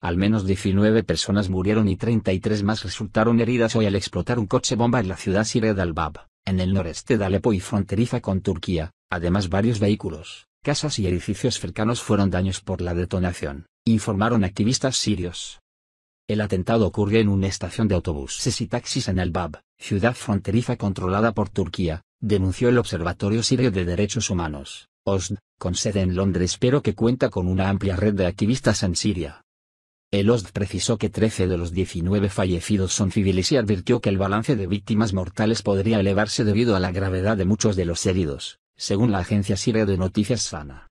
Al menos 19 personas murieron y 33 más resultaron heridas hoy al explotar un coche bomba en la ciudad siria de Al-Bab, en el noreste de Alepo y fronteriza con Turquía. Además varios vehículos, casas y edificios cercanos fueron daños por la detonación, informaron activistas sirios. El atentado ocurrió en una estación de autobuses y taxis en Al-Bab, ciudad fronteriza controlada por Turquía, denunció el Observatorio Sirio de Derechos Humanos, OSD, con sede en Londres pero que cuenta con una amplia red de activistas en Siria. El OSD precisó que 13 de los 19 fallecidos son civiles y advirtió que el balance de víctimas mortales podría elevarse debido a la gravedad de muchos de los heridos, según la agencia siria de noticias Sana.